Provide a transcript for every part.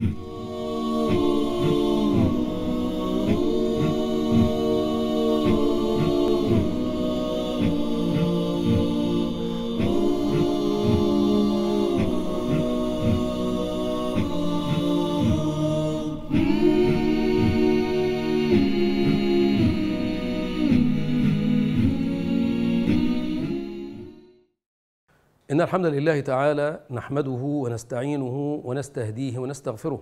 Mm-hmm. إن الحمد لله تعالى نحمده ونستعينه ونستهديه ونستغفره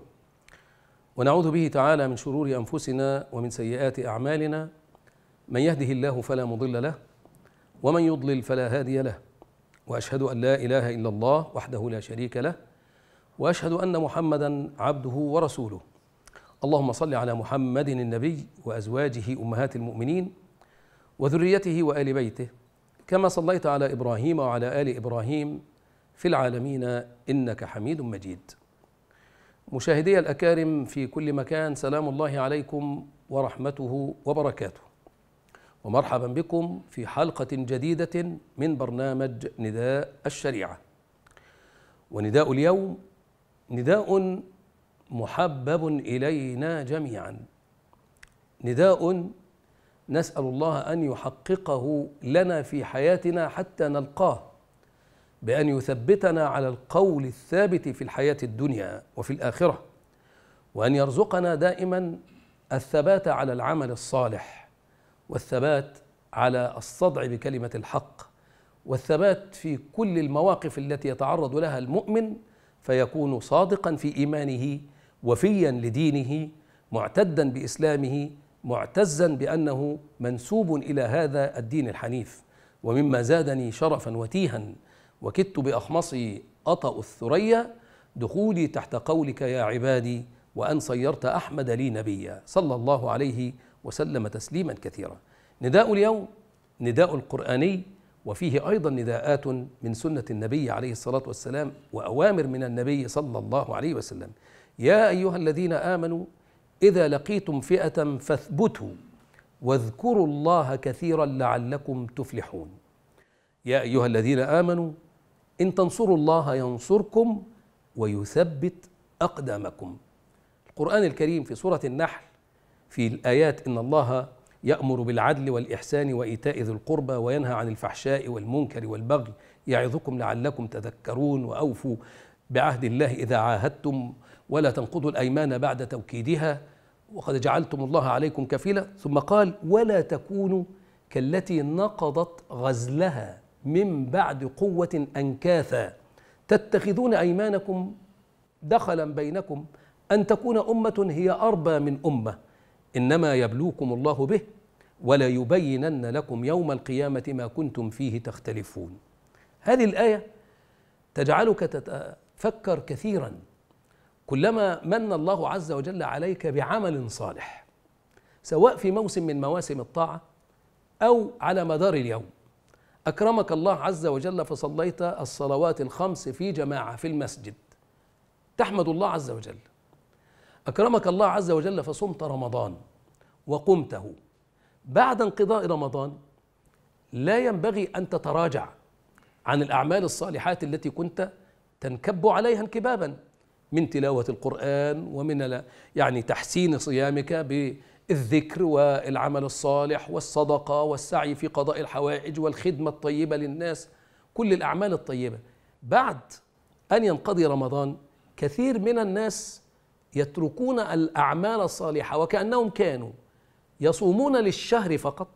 ونعوذ به تعالى من شرور أنفسنا ومن سيئات أعمالنا من يهده الله فلا مضل له ومن يضلل فلا هادي له وأشهد أن لا إله إلا الله وحده لا شريك له وأشهد أن محمدا عبده ورسوله اللهم صل على محمد النبي وأزواجه أمهات المؤمنين وذريته وآل بيته كما صليت على ابراهيم وعلى ال ابراهيم في العالمين انك حميد مجيد. مشاهدي الاكارم في كل مكان سلام الله عليكم ورحمته وبركاته. ومرحبا بكم في حلقه جديده من برنامج نداء الشريعه. ونداء اليوم نداء محبب الينا جميعا. نداء نسأل الله أن يحققه لنا في حياتنا حتى نلقاه بأن يثبتنا على القول الثابت في الحياة الدنيا وفي الآخرة وأن يرزقنا دائما الثبات على العمل الصالح والثبات على الصدع بكلمة الحق والثبات في كل المواقف التي يتعرض لها المؤمن فيكون صادقا في إيمانه وفيا لدينه معتدا بإسلامه معتزا بانه منسوب الى هذا الدين الحنيف ومما زادني شرفا وتيها وكدت باخمصي اطا الثريا دخولي تحت قولك يا عبادي وان صيرت احمد لي نبيا صلى الله عليه وسلم تسليما كثيرا نداء اليوم نداء القراني وفيه ايضا نداءات من سنه النبي عليه الصلاه والسلام واوامر من النبي صلى الله عليه وسلم يا ايها الذين امنوا إذا لقيتم فئة فاثبتوا واذكروا الله كثيرا لعلكم تفلحون يا أيها الذين آمنوا إن تنصروا الله ينصركم ويثبت أقدامكم القرآن الكريم في سورة النحل في الآيات إن الله يأمر بالعدل والإحسان وإيتاء ذي القربى وينهى عن الفحشاء والمنكر والبغي يعظكم لعلكم تذكرون وأوفوا بعهد الله إذا عاهدتم ولا تنقضوا الأيمان بعد توكيدها وقد جعلتم الله عليكم كفيلا ثم قال ولا تكونوا كالتي نقضت غزلها من بعد قوة أنكاثا تتخذون أيمانكم دخلا بينكم أن تكون أمة هي أربى من أمة إنما يبلوكم الله به ولا يبينن لكم يوم القيامة ما كنتم فيه تختلفون هذه الآية تجعلك فكر كثيرا كلما من الله عز وجل عليك بعمل صالح سواء في موسم من مواسم الطاعه او على مدار اليوم اكرمك الله عز وجل فصليت الصلوات الخمس في جماعه في المسجد تحمد الله عز وجل اكرمك الله عز وجل فصمت رمضان وقمته بعد انقضاء رمضان لا ينبغي ان تتراجع عن الاعمال الصالحات التي كنت تنكب عليها انكبابا من تلاوة القرآن ومن يعني تحسين صيامك بالذكر والعمل الصالح والصدقة والسعي في قضاء الحوائج والخدمة الطيبة للناس كل الأعمال الطيبة بعد أن ينقضي رمضان كثير من الناس يتركون الأعمال الصالحة وكأنهم كانوا يصومون للشهر فقط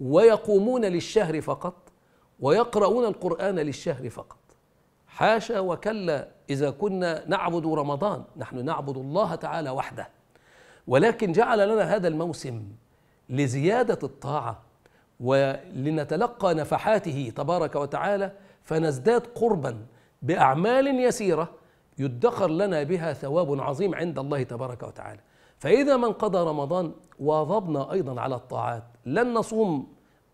ويقومون للشهر فقط ويقرؤون القرآن للشهر فقط حاشا وكلا إذا كنا نعبد رمضان نحن نعبد الله تعالى وحده ولكن جعل لنا هذا الموسم لزيادة الطاعة ولنتلقى نفحاته تبارك وتعالى فنزداد قربا بأعمال يسيرة يدخر لنا بها ثواب عظيم عند الله تبارك وتعالى فإذا من قضى رمضان واظبنا أيضا على الطاعات لن نصوم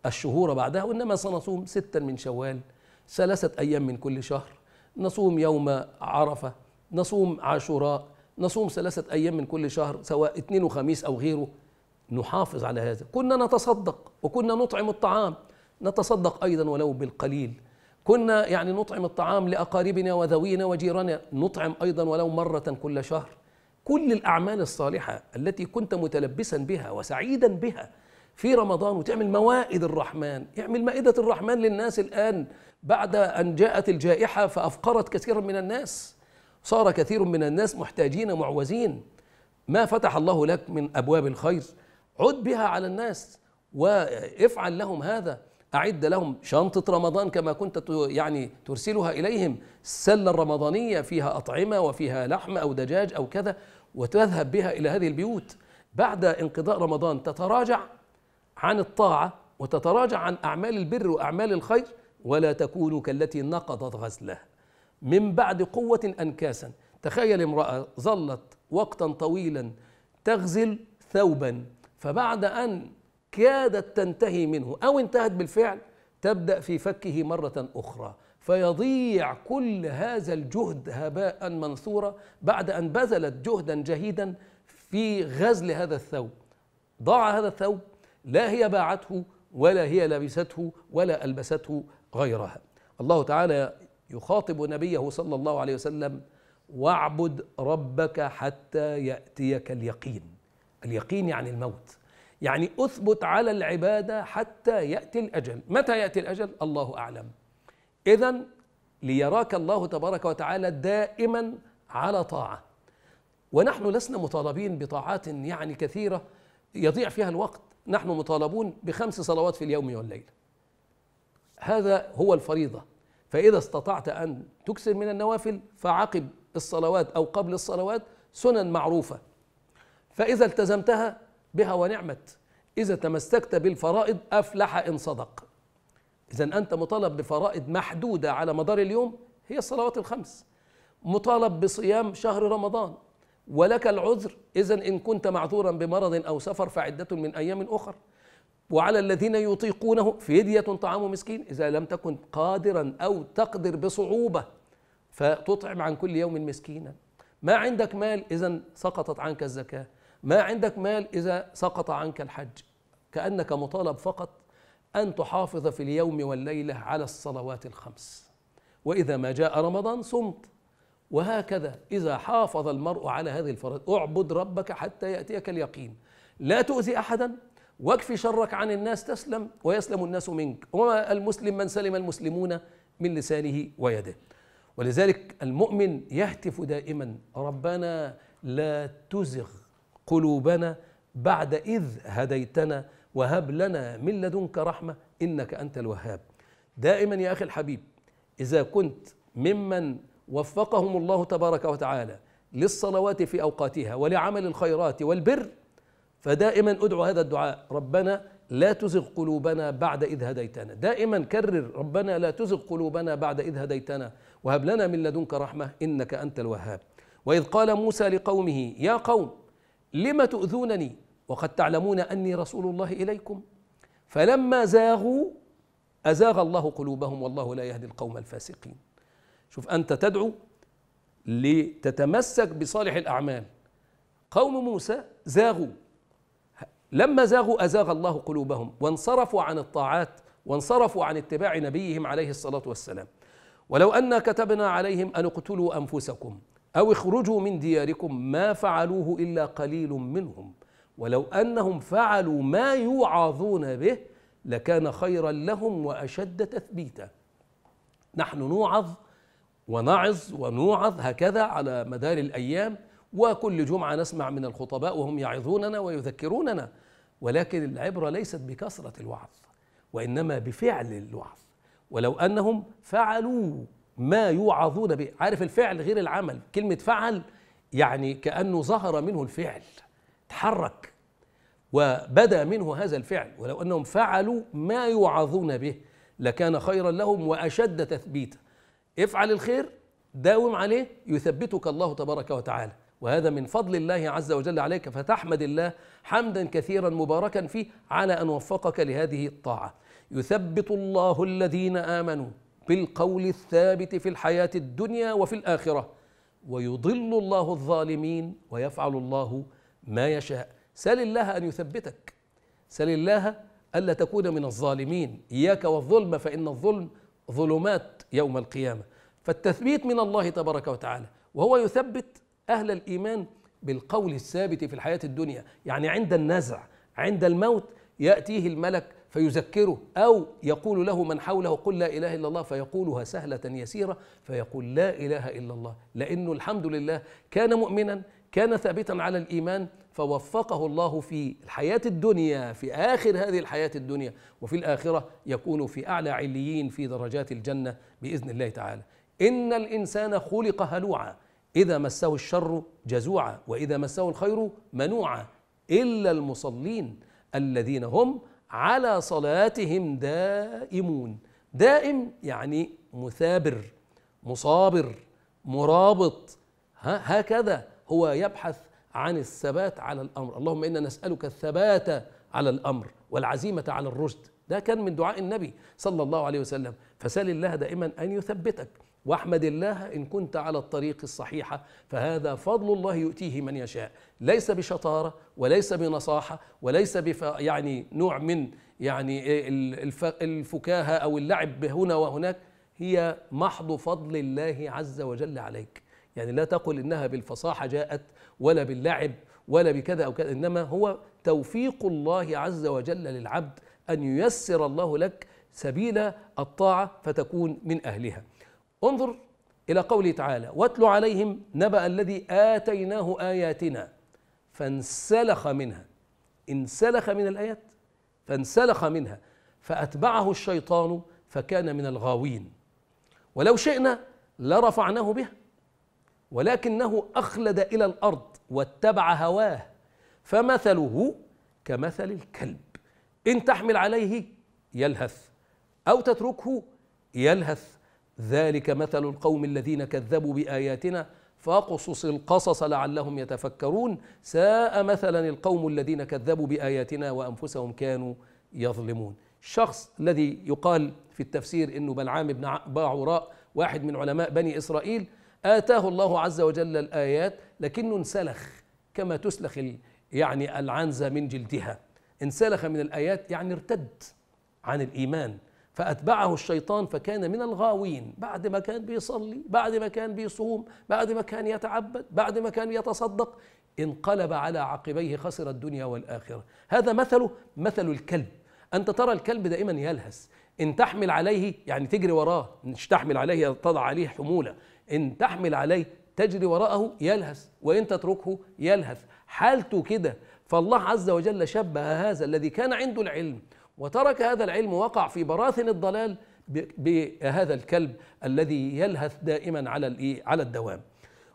الشهور بعدها وإنما سنصوم ستا من شوال ثلاثة أيام من كل شهر نصوم يوم عرفة نصوم عاشوراء نصوم ثلاثة أيام من كل شهر سواء اثنين وخميس أو غيره نحافظ على هذا كنا نتصدق وكنا نطعم الطعام نتصدق أيضا ولو بالقليل كنا يعني نطعم الطعام لأقاربنا وذوينا وجيراننا نطعم أيضا ولو مرة كل شهر كل الأعمال الصالحة التي كنت متلبسا بها وسعيدا بها في رمضان وتعمل موائد الرحمن اعمل مائدة الرحمن للناس الآن بعد أن جاءت الجائحة فأفقرت كثيرا من الناس صار كثير من الناس محتاجين معوزين ما فتح الله لك من أبواب الخير عد بها على الناس وافعل لهم هذا أعد لهم شنطة رمضان كما كنت يعني ترسلها إليهم السلة الرمضانية فيها أطعمة وفيها لحم أو دجاج أو كذا وتذهب بها إلى هذه البيوت بعد انقضاء رمضان تتراجع عن الطاعة وتتراجع عن أعمال البر وأعمال الخير ولا تكونوا كالتي نقضت غزلها من بعد قوة أنكاسا تخيل امرأة ظلت وقتا طويلا تغزل ثوبا فبعد أن كادت تنتهي منه أو انتهت بالفعل تبدأ في فكه مرة أخرى فيضيع كل هذا الجهد هباء منثورا بعد أن بذلت جهدا جهيدا في غزل هذا الثوب ضاع هذا الثوب لا هي باعته ولا هي لبسته ولا ألبسته غيرها الله تعالى يخاطب نبيه صلى الله عليه وسلم واعبد ربك حتى ياتيك اليقين اليقين يعني الموت يعني اثبت على العباده حتى ياتي الاجل متى ياتي الاجل الله اعلم اذا ليراك الله تبارك وتعالى دائما على طاعه ونحن لسنا مطالبين بطاعات يعني كثيره يضيع فيها الوقت نحن مطالبون بخمس صلوات في اليوم والليله هذا هو الفريضة فإذا استطعت أن تكثر من النوافل فعقب الصلوات أو قبل الصلوات سنن معروفة فإذا التزمتها بها ونعمت إذا تمسكت بالفرائض أفلح إن صدق إذا أنت مطالب بفرائض محدودة على مدار اليوم هي الصلوات الخمس مطالب بصيام شهر رمضان ولك العذر إذا إن كنت معذورا بمرض أو سفر فعدة من أيام أخر وعلى الذين يطيقونه فدية طعام مسكين إذا لم تكن قادرا أو تقدر بصعوبة فتطعم عن كل يوم مسكينا ما عندك مال إذا سقطت عنك الزكاة ما عندك مال إذا سقط عنك الحج كأنك مطالب فقط أن تحافظ في اليوم والليلة على الصلوات الخمس وإذا ما جاء رمضان صمت وهكذا إذا حافظ المرء على هذه الفرائض اعبد ربك حتى يأتيك اليقين لا تؤذي أحدا واكف شرك عن الناس تسلم ويسلم الناس منك وما المسلم من سلم المسلمون من لسانه ويده ولذلك المؤمن يهتف دائما ربنا لا تزغ قلوبنا بعد إذ هديتنا وهب لنا من لدنك رحمة إنك أنت الوهاب دائما يا أخي الحبيب إذا كنت ممن وفقهم الله تبارك وتعالى للصلوات في أوقاتها ولعمل الخيرات والبر فدائما ادعو هذا الدعاء ربنا لا تزغ قلوبنا بعد إذ هديتنا دائما كرر ربنا لا تزغ قلوبنا بعد إذ هديتنا وهب لنا من لدنك رحمة إنك أنت الوهاب وإذ قال موسى لقومه يا قوم لم تؤذونني وقد تعلمون أني رسول الله إليكم فلما زاغوا أزاغ الله قلوبهم والله لا يهدي القوم الفاسقين شوف أنت تدعو لتتمسك بصالح الأعمال قوم موسى زاغوا لما زاغوا أزاغ الله قلوبهم وانصرفوا عن الطاعات وانصرفوا عن اتباع نبيهم عليه الصلاة والسلام ولو أنا كتبنا عليهم أن اقتلوا أنفسكم أو اخرجوا من دياركم ما فعلوه إلا قليل منهم ولو أنهم فعلوا ما يوعظون به لكان خيرا لهم وأشد تثبيتا نحن نوعظ ونعظ ونوعظ هكذا على مدار الأيام وكل جمعة نسمع من الخطباء وهم يعظوننا ويذكروننا ولكن العبرة ليست بكثرة الوعظ وإنما بفعل الوعظ ولو أنهم فعلوا ما يوعظون به عارف الفعل غير العمل كلمة فعل يعني كأنه ظهر منه الفعل تحرك وبدا منه هذا الفعل ولو انهم فعلوا ما يوعظون به لكان خيرا لهم واشد تثبيتا افعل الخير داوم عليه يثبتك الله تبارك وتعالى وهذا من فضل الله عز وجل عليك فتحمد الله حمدا كثيرا مباركا فيه على ان وفقك لهذه الطاعه يثبت الله الذين امنوا بالقول الثابت في الحياه الدنيا وفي الاخره ويضل الله الظالمين ويفعل الله ما يشاء سل الله ان يثبتك سل الله الا تكون من الظالمين اياك والظلم فان الظلم ظلمات يوم القيامه فالتثبيت من الله تبارك وتعالى وهو يثبت أهل الإيمان بالقول الثابت في الحياة الدنيا يعني عند النزع عند الموت يأتيه الملك فيذكره أو يقول له من حوله قل لا إله إلا الله فيقولها سهلة يسيرة فيقول لا إله إلا الله لأنه الحمد لله كان مؤمنا كان ثابتا على الإيمان فوفقه الله في الحياة الدنيا في آخر هذه الحياة الدنيا وفي الآخرة يكون في أعلى عليين في درجات الجنة بإذن الله تعالى إن الإنسان خلق هلوعا إذا مسه الشر جزوعا وإذا مسه الخير منوعا إلا المصلين الذين هم على صلاتهم دائمون دائم يعني مثابر مصابر مرابط ها هكذا هو يبحث عن الثبات على الامر، اللهم انا نسالك الثبات على الامر والعزيمه على الرشد، ده كان من دعاء النبي صلى الله عليه وسلم، فسال الله دائما ان يثبتك واحمد الله ان كنت على الطريق الصحيحه فهذا فضل الله يؤتيه من يشاء ليس بشطاره وليس بنصاحه وليس بف يعني نوع من يعني الفكاهه او اللعب هنا وهناك هي محض فضل الله عز وجل عليك يعني لا تقل انها بالفصاحه جاءت ولا باللعب ولا بكذا او كذا انما هو توفيق الله عز وجل للعبد ان ييسر الله لك سبيل الطاعة فتكون من أهلها انظر إلى قوله تعالى واتل عليهم نبأ الذي آتيناه آياتنا فانسلخ منها انسلخ من الآيات فانسلخ منها فأتبعه الشيطان فكان من الغاوين ولو شئنا لرفعناه بها ولكنه أخلد إلى الأرض واتبع هواه فمثله كمثل الكلب إن تحمل عليه يلهث أو تتركه يلهث ذلك مثل القوم الذين كذبوا بآياتنا فاقصص القصص لعلهم يتفكرون ساء مثلا القوم الذين كذبوا بآياتنا وأنفسهم كانوا يظلمون الشخص الذي يقال في التفسير انه بلعام بن باعوراء واحد من علماء بني اسرائيل اتاه الله عز وجل الايات لكنه انسلخ كما تسلخ يعني العنزه من جلدها انسلخ من الايات يعني ارتد عن الايمان فأتبعه الشيطان فكان من الغاوين بعد ما كان بيصلي بعد ما كان بيصوم بعد ما كان يتعبد بعد ما كان يتصدق انقلب على عقبيه خسر الدنيا والآخرة هذا مثله مثل الكلب أنت ترى الكلب دائما يلهث إن تحمل عليه يعني تجري وراه مش تحمل عليه تضع عليه حمولة إن تحمل عليه تجري وراءه يلهث وإن تتركه يلهث حالته كده فالله عز وجل شبه هذا الذي كان عنده العلم وترك هذا العلم وقع في براثن الضلال بهذا الكلب الذي يلهث دائما على على الدوام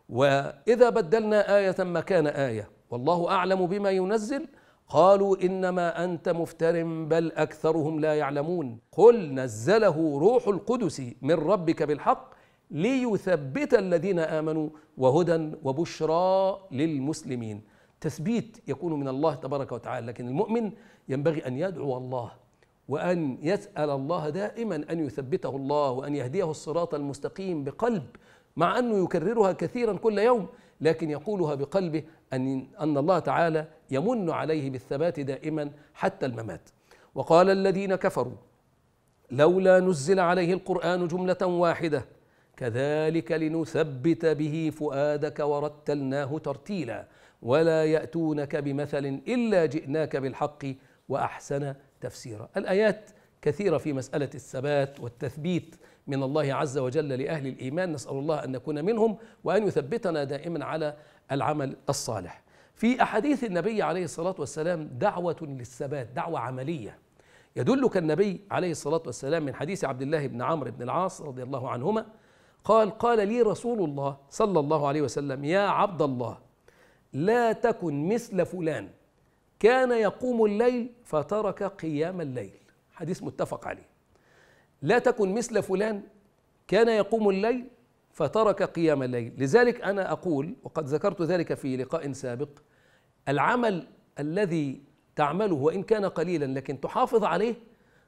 واذا بدلنا ايه مكان ايه والله اعلم بما ينزل قالوا انما انت مفتر بل اكثرهم لا يعلمون قل نزله روح القدس من ربك بالحق ليثبت الذين امنوا وهدى وبشرى للمسلمين تثبيت يكون من الله تبارك وتعالى لكن المؤمن ينبغي أن يدعو الله وأن يسأل الله دائما أن يثبته الله وأن يهديه الصراط المستقيم بقلب مع أنه يكررها كثيرا كل يوم لكن يقولها بقلبه أن, أن الله تعالى يمن عليه بالثبات دائما حتى الممات وقال الذين كفروا لولا نزل عليه القرآن جملة واحدة كذلك لنثبت به فؤادك ورتلناه ترتيلاً ولا يأتونك بمثل إلا جئناك بالحق وأحسن تفسيرا الآيات كثيرة في مسألة الثبات والتثبيت من الله عز وجل لأهل الإيمان نسأل الله أن نكون منهم وأن يثبتنا دائما على العمل الصالح في أحاديث النبي عليه الصلاة والسلام دعوة للثبات دعوة عملية يدلك النبي عليه الصلاة والسلام من حديث عبد الله بن عمرو بن العاص رضي الله عنهما قال قال لي رسول الله صلى الله عليه وسلم يا عبد الله لا تكن مثل فلان كان يقوم الليل فترك قيام الليل حديث متفق عليه لا تكن مثل فلان كان يقوم الليل فترك قيام الليل لذلك انا اقول وقد ذكرت ذلك في لقاء سابق العمل الذي تعمله وان كان قليلا لكن تحافظ عليه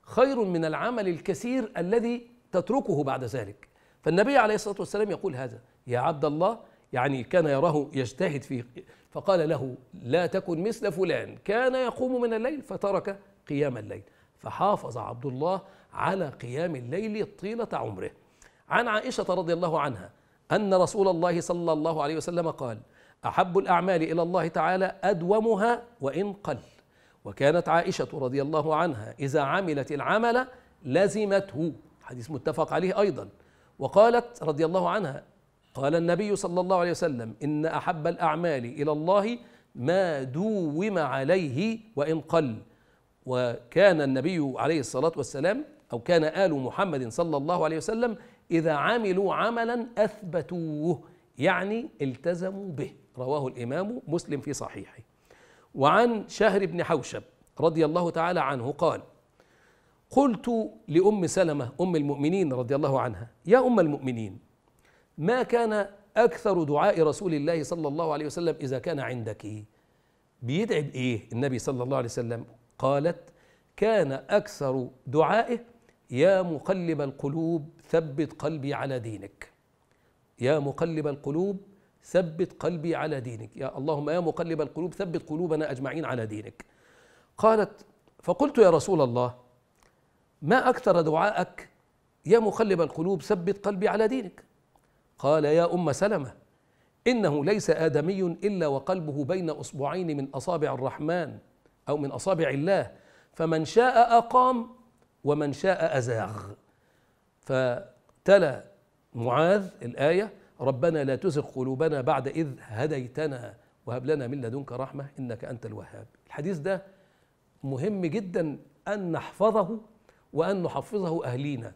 خير من العمل الكثير الذي تتركه بعد ذلك فالنبي عليه الصلاه والسلام يقول هذا يا عبد الله يعني كان يراه يجتهد فيه فقال له لا تكن مثل فلان كان يقوم من الليل فترك قيام الليل فحافظ عبد الله على قيام الليل طيلة عمره عن عائشة رضي الله عنها أن رسول الله صلى الله عليه وسلم قال أحب الأعمال إلى الله تعالى أدومها وإن قل وكانت عائشة رضي الله عنها إذا عملت العمل لزمته حديث متفق عليه أيضا وقالت رضي الله عنها قال النبي صلى الله عليه وسلم إن أحب الأعمال إلى الله ما دوم عليه وإن قل وكان النبي عليه الصلاة والسلام أو كان آل محمد صلى الله عليه وسلم إذا عملوا عملا أثبتوه يعني التزموا به رواه الإمام مسلم في صحيحه وعن شهر بن حوشب رضي الله تعالى عنه قال قلت لأم سلمة أم المؤمنين رضي الله عنها يا أم المؤمنين ما كان أكثر دعاء رسول الله صلى الله عليه وسلم إذا كان عندك بيدعي بإيه النبي صلى الله عليه وسلم قالت كان أكثر دعائه يا مقلب القلوب ثبت قلبي على دينك يا مقلب القلوب ثبت قلبي على دينك يا اللهم يا مقلب القلوب ثبت قلوبنا أجمعين على دينك قالت فقلت يا رسول الله ما أكثر دعائك يا مقلب القلوب ثبت قلبي على دينك قال يا ام سلمه انه ليس ادمي الا وقلبه بين اصبعين من اصابع الرحمن او من اصابع الله فمن شاء اقام ومن شاء ازاغ فتلا معاذ الايه ربنا لا تزغ قلوبنا بعد اذ هديتنا وهب لنا من لدنك رحمه انك انت الوهاب الحديث ده مهم جدا ان نحفظه وان نحفظه اهلينا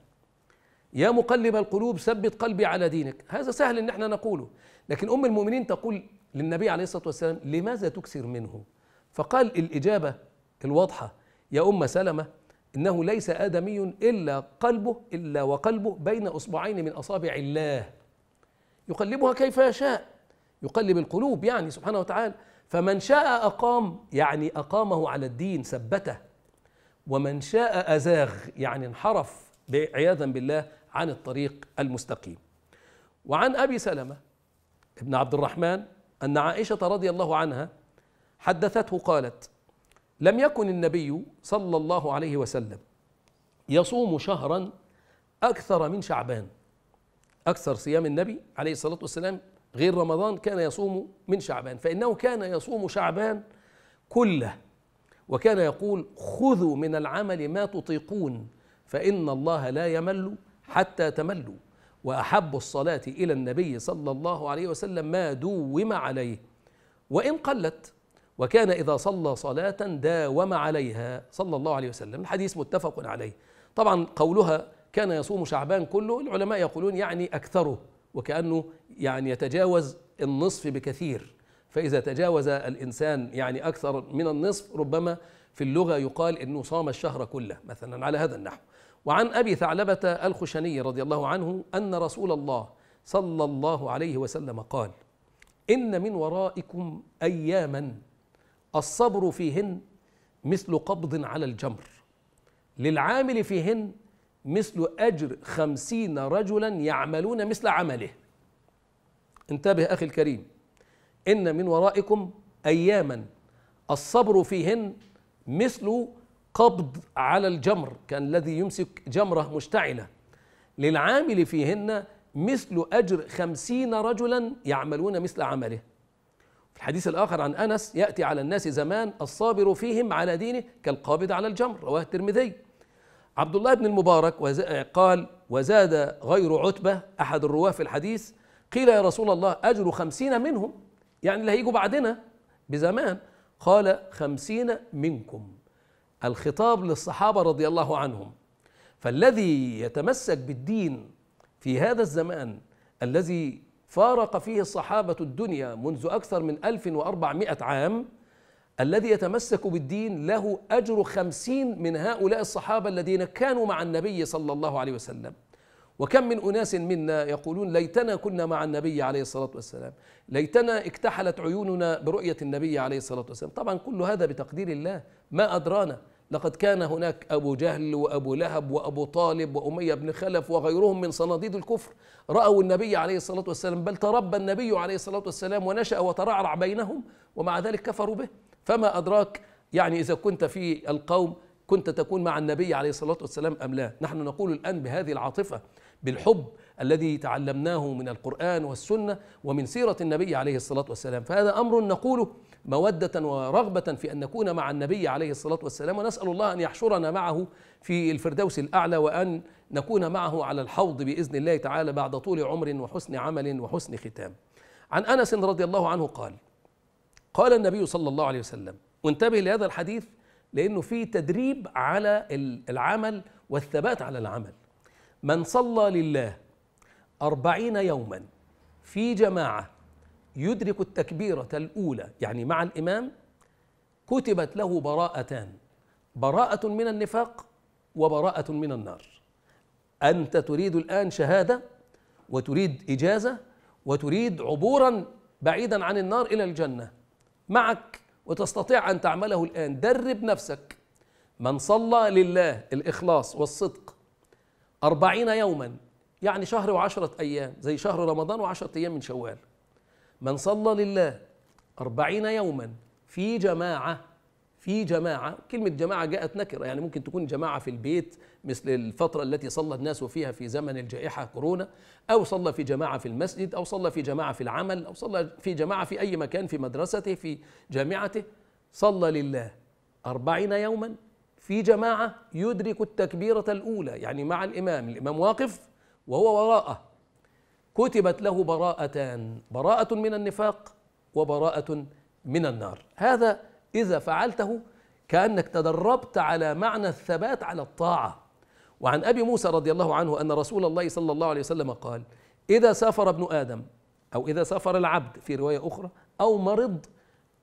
يا مقلب القلوب ثبت قلبي على دينك هذا سهل ان احنا نقوله لكن ام المؤمنين تقول للنبي عليه الصلاه والسلام لماذا تكسر منه فقال الاجابه الواضحه يا ام سلمه انه ليس ادمي الا قلبه الا وقلبه بين اصبعين من اصابع الله يقلبها كيف يشاء يقلب القلوب يعني سبحانه وتعالى فمن شاء اقام يعني اقامه على الدين ثبته ومن شاء ازاغ يعني انحرف عياذا بالله عن الطريق المستقيم وعن ابي سلمه ابن عبد الرحمن ان عائشه رضي الله عنها حدثته قالت لم يكن النبي صلى الله عليه وسلم يصوم شهرا اكثر من شعبان اكثر صيام النبي عليه الصلاه والسلام غير رمضان كان يصوم من شعبان فانه كان يصوم شعبان كله وكان يقول خذوا من العمل ما تطيقون فان الله لا يمل حتى تملوا واحب الصلاه الى النبي صلى الله عليه وسلم ما دوم عليه وان قلت وكان اذا صلى صلاه داوم عليها صلى الله عليه وسلم الحديث متفق عليه طبعا قولها كان يصوم شعبان كله العلماء يقولون يعني اكثره وكانه يعني يتجاوز النصف بكثير فاذا تجاوز الانسان يعني اكثر من النصف ربما في اللغه يقال انه صام الشهر كله مثلا على هذا النحو وعن أبي ثعلبة الخشني رضي الله عنه أن رسول الله صلى الله عليه وسلم قال إن من ورائكم أياما الصبر فيهن مثل قبض على الجمر للعامل فيهن مثل أجر خمسين رجلا يعملون مثل عمله انتبه أخي الكريم إن من ورائكم أياما الصبر فيهن مثل قبض على الجمر كان الذي يمسك جمرة مشتعلة للعامل فيهن مثل أجر خمسين رجلا يعملون مثل عمله في الحديث الآخر عن أنس يأتي على الناس زمان الصابر فيهم على دينه كالقابض على الجمر رواه الترمذي عبد الله بن المبارك قال وزاد غير عتبة أحد الرواه في الحديث قيل يا رسول الله أجر خمسين منهم يعني اللي هيجوا بعدنا بزمان قال خمسين منكم الخطاب للصحابه رضي الله عنهم فالذي يتمسك بالدين في هذا الزمان الذي فارق فيه الصحابه الدنيا منذ اكثر من 1400 عام الذي يتمسك بالدين له أجر خمسين من هؤلاء الصحابة الذين كانوا مع النبي صلى الله عليه وسلم وكم من أناس منا يقولون ليتنا كنا مع النبي عليه الصلاة والسلام ليتنا اكتحلت عيوننا برؤية النبي عليه الصلاة والسلام طبعا كل هذا بتقدير الله ما أدرانا لقد كان هناك أبو جهل وأبو لهب وأبو طالب وأمية بن خلف وغيرهم من صناديد الكفر رأوا النبي عليه الصلاة والسلام بل تربى النبي عليه الصلاة والسلام ونشأ وترعرع بينهم ومع ذلك كفروا به فما أدراك يعني إذا كنت في القوم كنت تكون مع النبي عليه الصلاة والسلام أم لا نحن نقول الآن بهذه العاطفة بالحب الذي تعلمناه من القرآن والسنة ومن سيرة النبي عليه الصلاة والسلام فهذا أمر نقوله موده ورغبه في ان نكون مع النبي عليه الصلاه والسلام ونسال الله ان يحشرنا معه في الفردوس الاعلى وان نكون معه على الحوض باذن الله تعالى بعد طول عمر وحسن عمل وحسن ختام. عن انس رضي الله عنه قال: قال النبي صلى الله عليه وسلم وانتبه لهذا الحديث لانه فيه تدريب على العمل والثبات على العمل. من صلى لله أربعين يوما في جماعة يدرك التكبيرة الأولى يعني مع الإمام كتبت له براءتان براءة من النفاق وبراءة من النار أنت تريد الآن شهادة وتريد إجازة وتريد عبورا بعيدا عن النار إلى الجنة معك وتستطيع أن تعمله الآن درب نفسك من صلى لله الإخلاص والصدق أربعين يوما يعني شهر وعشرة أيام زي شهر رمضان وعشرة أيام من شوال من صلى لله أربعين يوما في جماعة في جماعة كلمة جماعة جاءت نكرة يعني ممكن تكون جماعة في البيت مثل الفترة التي صلى الناس فيها في زمن الجائحة كورونا أو صلى في جماعة في المسجد أو صلى في جماعة في العمل أو صلى في جماعة في أي مكان في مدرسته في جامعته صلى لله أربعين يوما في جماعة يدرك التكبيرة الأولى يعني مع الإمام الإمام واقف وهو وراءه كتبت له براءتان براءة من النفاق وبراءة من النار هذا إذا فعلته كأنك تدربت على معنى الثبات على الطاعة وعن أبي موسى رضي الله عنه أن رسول الله صلى الله عليه وسلم قال إذا سافر ابن آدم أو إذا سافر العبد في رواية أخرى أو مرض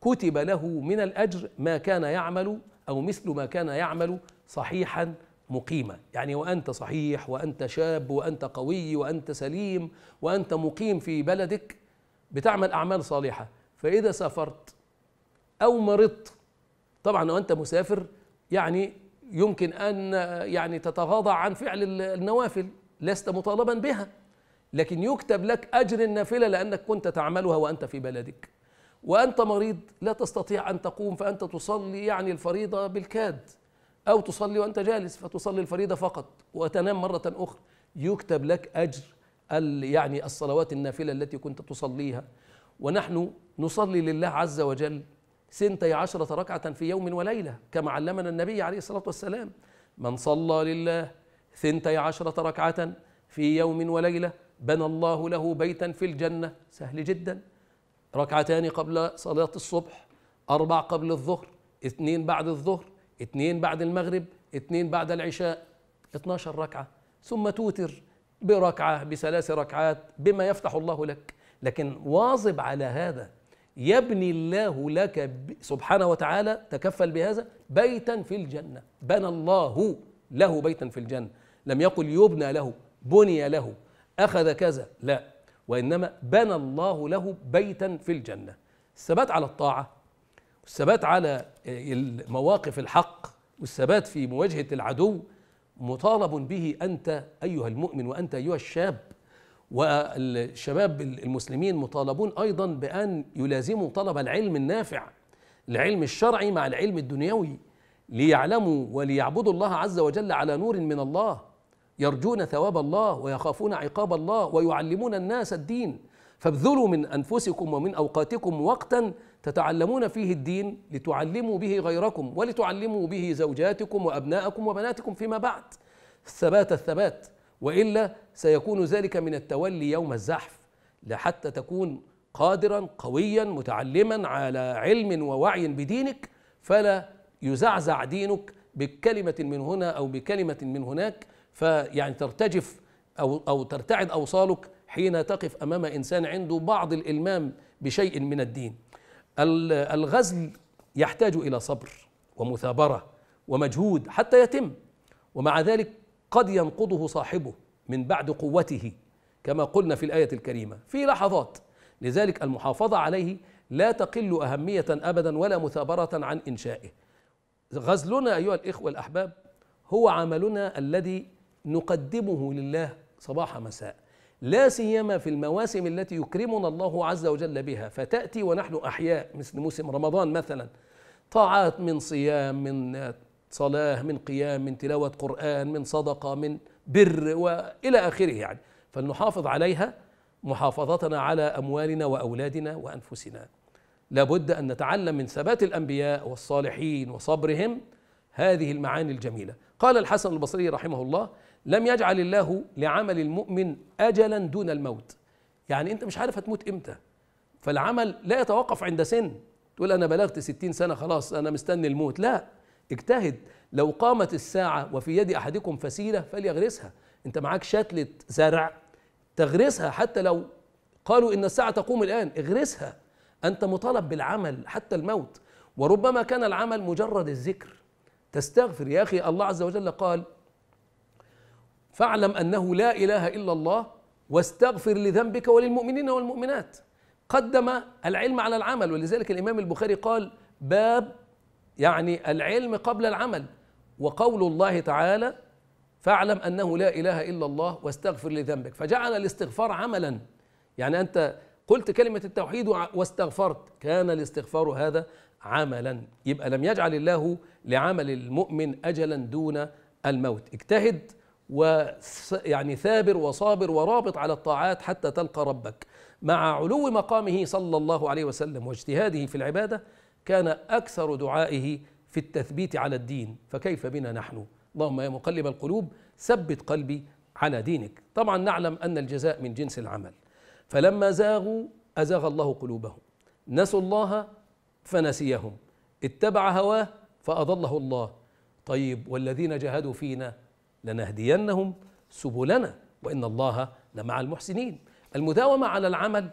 كتب له من الأجر ما كان يعمل أو مثل ما كان يعمل صحيحا مقيمة يعني وأنت صحيح وأنت شاب وأنت قوي وأنت سليم وأنت مقيم في بلدك بتعمل أعمال صالحة فإذا سافرت أو مرضت طبعا وأنت مسافر يعني يمكن أن يعني تتغاضى عن فعل النوافل لست مطالبا بها لكن يكتب لك أجر النافلة لأنك كنت تعملها وأنت في بلدك وأنت مريض لا تستطيع أن تقوم فأنت تصلي يعني الفريضة بالكاد أو تصلي وأنت جالس فتصلي الفريضة فقط وتنام مرة أخرى يكتب لك أجر يعني الصلوات النافلة التي كنت تصليها ونحن نصلي لله عز وجل سنتي عشرة ركعة في يوم وليلة كما علمنا النبي عليه الصلاة والسلام من صلى لله ثنتي عشرة ركعة في يوم وليلة بنى الله له بيتا في الجنة سهل جدا ركعتان قبل صلاة الصبح أربع قبل الظهر اثنين بعد الظهر اثنين بعد المغرب اثنين بعد العشاء 12 ركعة ثم توتر بركعة بثلاث ركعات بما يفتح الله لك لكن واظب على هذا يبني الله لك سبحانه وتعالى تكفل بهذا بيتا في الجنة بنى الله له بيتا في الجنة لم يقل يبنى له بني له أخذ كذا لا وإنما بنى الله له بيتا في الجنة الثبات على الطاعة والثبات على مواقف الحق والثبات في مواجهة العدو مطالب به أنت أيها المؤمن وأنت أيها الشاب والشباب المسلمين مطالبون أيضا بأن يلازموا طلب العلم النافع العلم الشرعي مع العلم الدنيوي ليعلموا وليعبدوا الله عز وجل على نور من الله يرجون ثواب الله ويخافون عقاب الله ويعلمون الناس الدين فابذلوا من أنفسكم ومن أوقاتكم وقتا تتعلمون فيه الدين لتعلموا به غيركم ولتعلموا به زوجاتكم وأبنائكم وبناتكم فيما بعد الثبات الثبات وإلا سيكون ذلك من التولي يوم الزحف لحتى تكون قادرا قويا متعلما على علم ووعي بدينك فلا يزعزع دينك بكلمة من هنا أو بكلمة من هناك فيعني ترتجف أو أو ترتعد أوصالك حين تقف امام انسان عنده بعض الالمام بشيء من الدين الغزل يحتاج الى صبر ومثابره ومجهود حتى يتم ومع ذلك قد ينقضه صاحبه من بعد قوته كما قلنا في الايه الكريمه في لحظات لذلك المحافظه عليه لا تقل اهميه ابدا ولا مثابره عن انشائه غزلنا ايها الاخوه الاحباب هو عملنا الذي نقدمه لله صباح مساء لا سيما في المواسم التي يكرمنا الله عز وجل بها فتأتي ونحن أحياء مثل موسم رمضان مثلا طاعات من صيام من صلاة من قيام من تلاوة قرآن من صدقة من بر وإلى آخره يعني فلنحافظ عليها محافظتنا على أموالنا وأولادنا وأنفسنا لابد أن نتعلم من ثبات الأنبياء والصالحين وصبرهم هذه المعاني الجميلة قال الحسن البصري رحمه الله لم يجعل الله لعمل المؤمن اجلا دون الموت يعني انت مش عارف هتموت امتى فالعمل لا يتوقف عند سن تقول انا بلغت 60 سنه خلاص انا مستني الموت لا اجتهد لو قامت الساعه وفي يد احدكم فسيله فليغرسها انت معاك شتله زرع تغرسها حتى لو قالوا ان الساعه تقوم الان اغرسها انت مطالب بالعمل حتى الموت وربما كان العمل مجرد الذكر تستغفر يا اخي الله عز وجل قال فاعلم انه لا اله الا الله واستغفر لذنبك وللمؤمنين والمؤمنات قدم العلم على العمل ولذلك الامام البخاري قال باب يعني العلم قبل العمل وقول الله تعالى فاعلم انه لا اله الا الله واستغفر لذنبك فجعل الاستغفار عملا يعني انت قلت كلمه التوحيد واستغفرت كان الاستغفار هذا عملا يبقى لم يجعل الله لعمل المؤمن اجلا دون الموت اجتهد ويعني ثابر وصابر ورابط على الطاعات حتى تلقى ربك مع علو مقامه صلى الله عليه وسلم واجتهاده في العباده كان اكثر دعائه في التثبيت على الدين فكيف بنا نحن اللهم يا مقلب القلوب ثبت قلبي على دينك طبعا نعلم ان الجزاء من جنس العمل فلما زاغوا ازاغ الله قلوبهم نسوا الله فنسيهم اتبع هواه فاضله الله طيب والذين جاهدوا فينا لنهدينهم سبلنا وإن الله لمع المحسنين المداومة على العمل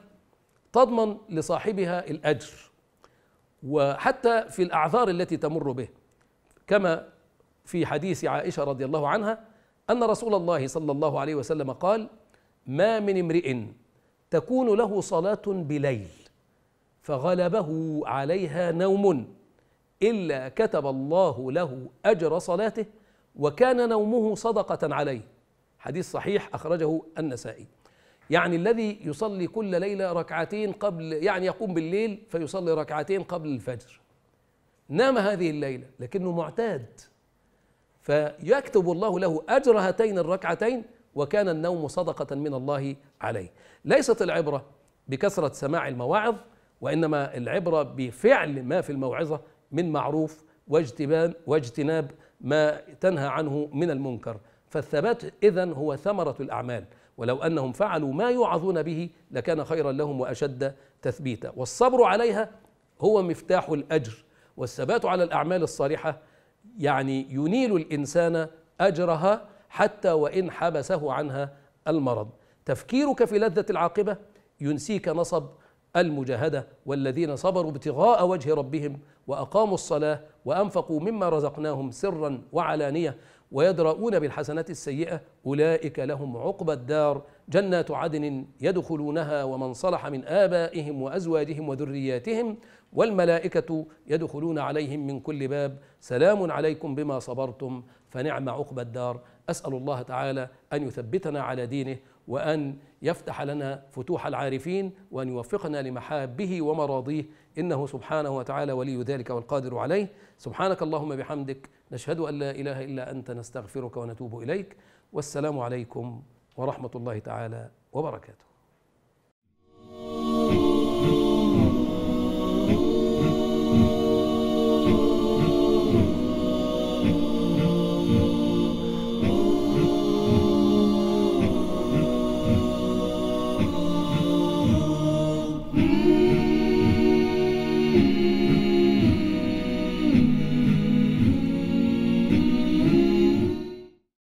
تضمن لصاحبها الأجر وحتى في الأعذار التي تمر به كما في حديث عائشة رضي الله عنها أن رسول الله صلى الله عليه وسلم قال ما من امرئ تكون له صلاة بليل فغلبه عليها نوم إلا كتب الله له أجر صلاته وكان نومه صدقة عليه حديث صحيح أخرجه النسائي يعني الذي يصلي كل ليلة ركعتين قبل يعني يقوم بالليل فيصلي ركعتين قبل الفجر نام هذه الليلة لكنه معتاد فيكتب الله له أجر هاتين الركعتين وكان النوم صدقة من الله عليه ليست العبرة بكثرة سماع المواعظ وإنما العبرة بفعل ما في الموعظة من معروف واجتناب ما تنهى عنه من المنكر فالثبات إذا هو ثمرة الأعمال ولو أنهم فعلوا ما يوعظون به لكان خيرا لهم وأشد تثبيتا والصبر عليها هو مفتاح الأجر والثبات على الأعمال الصالحة يعني ينيل الإنسان أجرها حتى وإن حبسه عنها المرض تفكيرك في لذة العاقبة ينسيك نصب المجاهده والذين صبروا ابتغاء وجه ربهم واقاموا الصلاه وانفقوا مما رزقناهم سرا وعلانيه ويدرؤون بالحسنات السيئه اولئك لهم عقبى الدار جنات عدن يدخلونها ومن صلح من ابائهم وازواجهم وذرياتهم والملائكه يدخلون عليهم من كل باب سلام عليكم بما صبرتم فنعم عقبى الدار اسال الله تعالى ان يثبتنا على دينه وأن يفتح لنا فتوح العارفين وأن يوفقنا لمحابه ومراضيه إنه سبحانه وتعالى ولي ذلك والقادر عليه سبحانك اللهم بحمدك نشهد أن لا إله إلا أنت نستغفرك ونتوب إليك والسلام عليكم ورحمة الله تعالى وبركاته